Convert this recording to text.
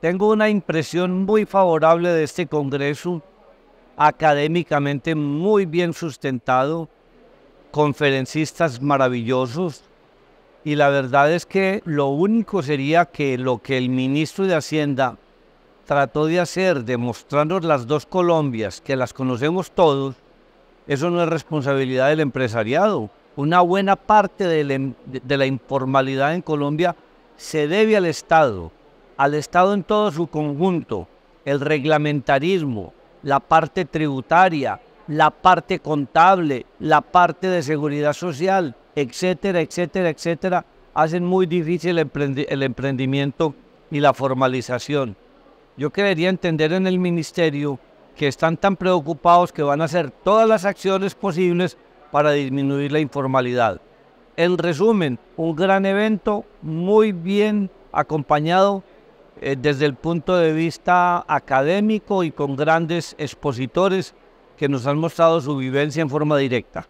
Tengo una impresión muy favorable de este Congreso, académicamente muy bien sustentado, conferencistas maravillosos, y la verdad es que lo único sería que lo que el ministro de Hacienda trató de hacer, de las dos Colombias, que las conocemos todos, eso no es responsabilidad del empresariado. Una buena parte em, de la informalidad en Colombia se debe al Estado, al Estado en todo su conjunto, el reglamentarismo, la parte tributaria, la parte contable, la parte de seguridad social, etcétera, etcétera, etcétera, hacen muy difícil el emprendimiento y la formalización. Yo quería entender en el ministerio que están tan preocupados que van a hacer todas las acciones posibles para disminuir la informalidad. En resumen, un gran evento muy bien acompañado eh, desde el punto de vista académico y con grandes expositores que nos han mostrado su vivencia en forma directa.